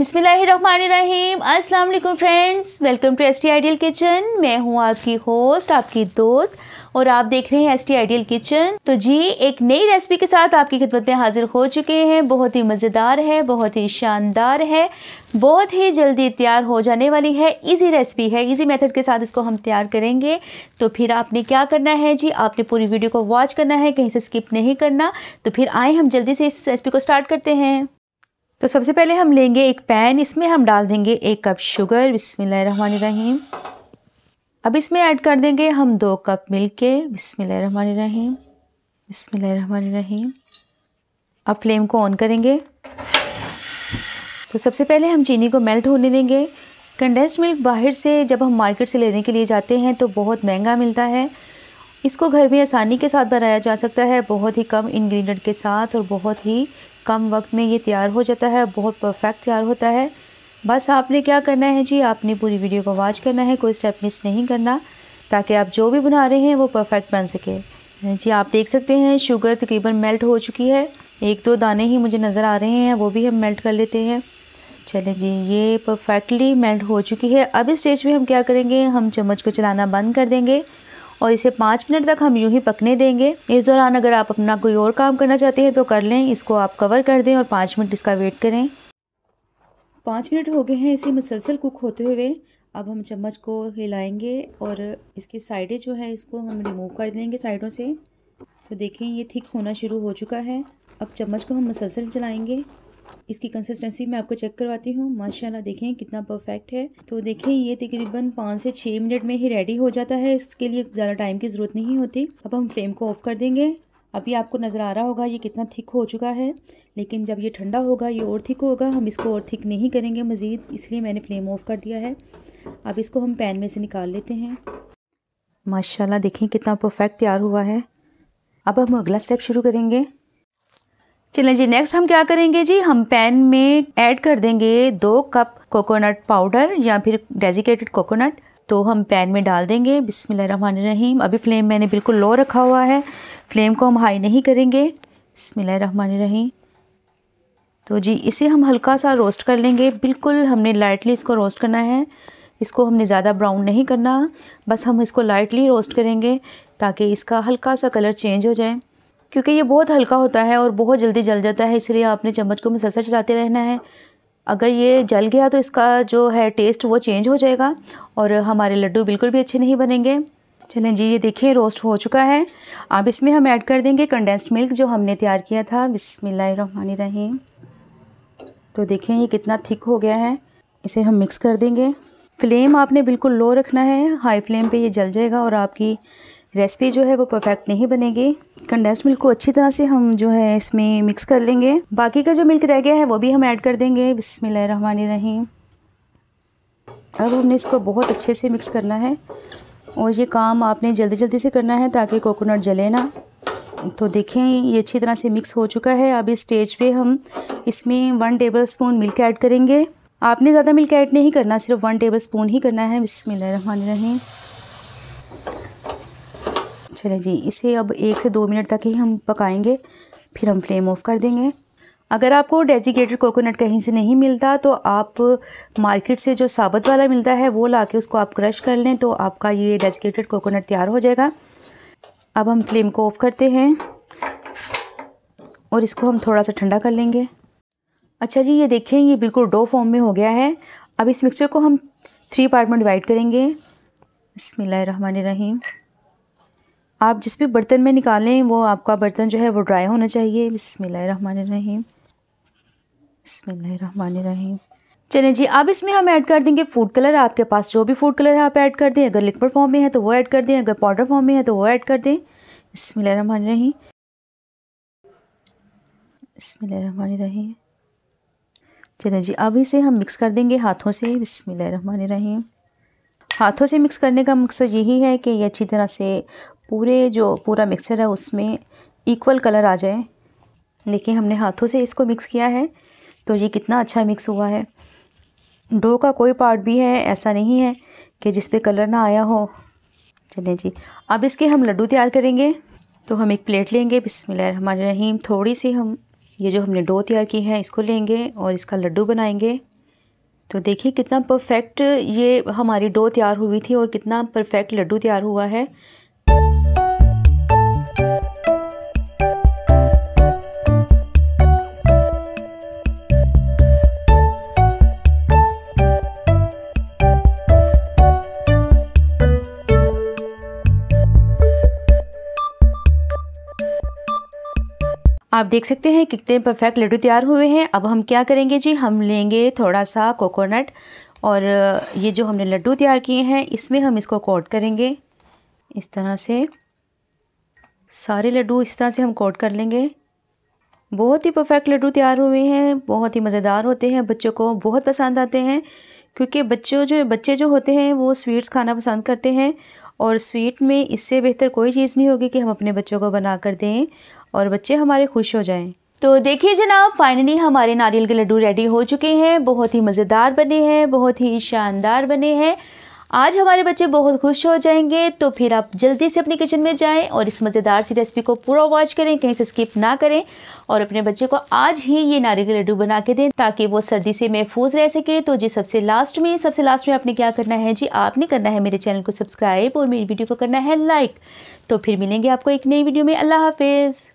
बिसमीम अस्सलाम वालेकुम friends welcome to S T ideal kitchen मैं हूँ आपकी होस्ट आपकी दोस्त और आप देख रहे हैं एस टी आइडियल किचन तो जी एक नई रेसिपी के साथ आपकी खिदमत में हाजिर हो चुके हैं बहुत ही मज़ेदार है बहुत ही शानदार है बहुत ही जल्दी तैयार हो जाने वाली है इजी रेसिपी है इजी मेथड के साथ इसको हम तैयार करेंगे तो फिर आपने क्या करना है जी आपने पूरी वीडियो को वॉच करना है कहीं से स्किप नहीं करना तो फिर आए हम जल्दी से इस रेसिपी को स्टार्ट करते हैं तो सबसे पहले हम लेंगे एक पैन इसमें हम डाल देंगे एक कप शुगर बिसमीम अब इसमें ऐड कर देंगे हम दो कप मिल्क के बिसमीम बिसमीम अब फ्लेम को ऑन करेंगे तो सबसे पहले हम चीनी को मेल्ट होने देंगे कंडेंस्ड मिल्क बाहर से जब हम मार्केट से लेने के लिए जाते हैं तो बहुत महंगा मिलता है इसको घर में आसानी के साथ बनाया जा सकता है बहुत ही कम इंग्रेडिएंट के साथ और बहुत ही कम वक्त में ये तैयार हो जाता है बहुत परफेक्ट तैयार होता है बस आपने क्या करना है जी आपने पूरी वीडियो को वॉच करना है कोई स्टेप मिस नहीं करना ताकि आप जो भी बना रहे हैं वो परफेक्ट बन सके जी आप देख सकते हैं शुगर तकरीबन मेल्ट हो चुकी है एक दो दाने ही मुझे नज़र आ रहे हैं वो भी हम मेल्ट कर लेते हैं चलें जी ये परफेक्टली मेल्ट हो चुकी है अब इस स्टेज पे हम क्या करेंगे हम चम्मच को चलाना बंद कर देंगे और इसे पाँच मिनट तक हम यूँ ही पकने देंगे इस दौरान अगर आप अपना कोई और काम करना चाहते हैं तो कर लें इसको आप कवर कर दें और पाँच मिनट इसका वेट करें पाँच मिनट हो गए हैं इसे मुसलसल कुक होते हुए अब हम चम्मच को हिलाएंगे और इसकी साइडें जो हैं इसको हम रिमूव कर देंगे साइडों से तो देखें ये थिक होना शुरू हो चुका है अब चम्मच को हम मसलसल चलाएँगे इसकी कंसिस्टेंसी मैं आपको चेक करवाती हूँ माशाल्लाह देखें कितना परफेक्ट है तो देखें ये तकरीबन पाँच से छः मिनट में ही रेडी हो जाता है इसके लिए ज़्यादा टाइम की ज़रूरत नहीं होती अब हम फ्लेम को ऑफ़ कर देंगे अभी आपको नज़र आ रहा होगा ये कितना थिक हो चुका है लेकिन जब ये ठंडा होगा ये और थिक होगा हम इसको और थिक नहीं करेंगे मज़ीद इसलिए मैंने फ्लेम ऑफ़ कर दिया है अब इसको हम पैन में से निकाल लेते हैं माशाल्लाह देखें कितना परफेक्ट तैयार हुआ है अब हम अगला स्टेप शुरू करेंगे चलें जी नेक्स्ट हम क्या करेंगे जी हम पैन में ऐड कर देंगे दो कप कोकोनट पाउडर या फिर डेजिकेटेड कोकोनट तो हम पैन में डाल देंगे बिसमीम अभी फ्लेम मैंने बिल्कुल लो रखा हुआ है फ्लेम को हम हाई नहीं करेंगे बिसमीम तो जी इसे हम हल्का सा रोस्ट कर लेंगे बिल्कुल हमने लाइटली इसको रोस्ट करना है इसको हमने ज़्यादा ब्राउन नहीं करना बस हम इसको लाइटली रोस्ट करेंगे ताकि इसका हल्का सा कलर चेंज हो जाए क्योंकि ये बहुत हल्का होता है और बहुत जल्दी जल जाता है इसलिए आपने चम्मच को मसलसल चलाते रहना है अगर ये जल गया तो इसका जो है टेस्ट वो चेंज हो जाएगा और हमारे लड्डू बिल्कुल भी अच्छे नहीं बनेंगे चलें जी ये देखिए रोस्ट हो चुका है अब इसमें हम ऐड कर देंगे कंडेंस्ड मिल्क जो हमने तैयार किया था रहीम तो देखें ये कितना थिक हो गया है इसे हम मिक्स कर देंगे फ्लेम आपने बिल्कुल लो रखना है हाई फ्लेम पे ये जल जाएगा और आपकी रेसिपी जो है वो परफेक्ट नहीं बनेगी कंडेंस मिल्क को अच्छी तरह से हम जो है इसमें मिक्स कर लेंगे बाकी का जो मिल्क रह गया है वो भी हम ऐड कर देंगे रहीम अब हमने इसको बहुत अच्छे से मिक्स करना है और ये काम आपने जल्दी जल्दी से करना है ताकि कोकोनट जले ना तो देखें ये अच्छी तरह से मिक्स हो चुका है अब इस स्टेज पे हम इसमें one tablespoon milk add करेंगे आपने ज़्यादा मिल्क ऐड नहीं करना सिर्फ वन टेबल स्पून ही करना है बिसमिल्ल रहीम चलें जी इसे अब एक से दो मिनट तक ही हम पकाएंगे फिर हम फ्लेम ऑफ कर देंगे अगर आपको डेजिकेटेड कोकोनट कहीं से नहीं मिलता तो आप मार्केट से जो साबत वाला मिलता है वो ला के उसको आप क्रश कर लें तो आपका ये डेजिकेटेड कोकोनट तैयार हो जाएगा अब हम फ्लेम को ऑफ़ करते हैं और इसको हम थोड़ा सा ठंडा कर लेंगे अच्छा जी ये देखें ये बिल्कुल डो फॉर्म में हो गया है अब इस मिक्सचर को हम थ्री पार्ट में डिवाइड करेंगे बसमिल्लर आप जिस भी बर्तन में निकालें वो आपका बर्तन जो है वो ड्राई होना चाहिए बसमीम चलें जी अब इसमें हम ऐड कर देंगे फूड कलर आपके पास जो भी फूड कलर है आप ऐड कर दें अगर लिक्विड फॉर्म में है तो वो ऐड कर दें अगर पाउडर फॉर्म में है तो वो ऐड कर दें बसमीम बसमीम चलें जी अब इसे हम मिक्स कर देंगे हाथों से बसमीम हाथों से मिक्स करने का मकसद यही है कि ये अच्छी तरह से पूरे जो पूरा मिक्सचर है उसमें इक्वल कलर आ जाए देखिए हमने हाथों से इसको मिक्स किया है तो ये कितना अच्छा मिक्स हुआ है डो का कोई पार्ट भी है ऐसा नहीं है कि जिस पे कलर ना आया हो चलें जी अब इसके हम लड्डू तैयार करेंगे तो हम एक प्लेट लेंगे बिस्मिल्लाह हमारे रहीम थोड़ी सी हम ये जो हमने डो तैयार की है इसको लेंगे और इसका लड्डू बनाएंगे तो देखिए कितना परफेक्ट ये हमारी डो तैयार हुई थी और कितना परफेक्ट लड्डू तैयार हुआ है आप देख सकते हैं कितने परफेक्ट लड्डू तैयार हुए हैं अब हम क्या करेंगे जी हम लेंगे थोड़ा सा कोकोनट और ये जो हमने लड्डू तैयार किए हैं इसमें हम इसको कोट करेंगे इस तरह से सारे लड्डू इस तरह से हम कोट कर लेंगे बहुत ही परफेक्ट लड्डू तैयार हुए हैं बहुत ही मज़ेदार होते हैं बच्चों को बहुत पसंद आते हैं क्योंकि बच्चों जो बच्चे जो होते हैं वो स्वीट्स खाना पसंद करते हैं और स्वीट में इससे बेहतर कोई चीज़ नहीं होगी कि हम अपने बच्चों को बना कर दें और बच्चे हमारे खुश हो जाएं तो देखिए जनाब फाइनली हमारे नारियल के लड्डू रेडी हो चुके हैं बहुत ही मज़ेदार बने हैं बहुत ही शानदार बने हैं आज हमारे बच्चे बहुत खुश हो जाएंगे तो फिर आप जल्दी से अपने किचन में जाएं और इस मज़ेदार सी रेसिपी को पूरा वॉच करें कहीं से स्किप ना करें और अपने बच्चे को आज ही ये नारियल लड्डू बना के दें ताकि वो सर्दी से महफूज रह सके तो जी सबसे लास्ट में सबसे लास्ट में आपने क्या करना है जी आपने करना है मेरे चैनल को सब्सक्राइब और मेरी वीडियो को करना है लाइक तो फिर मिलेंगे आपको एक नई वीडियो में अल्लाह हाफिज़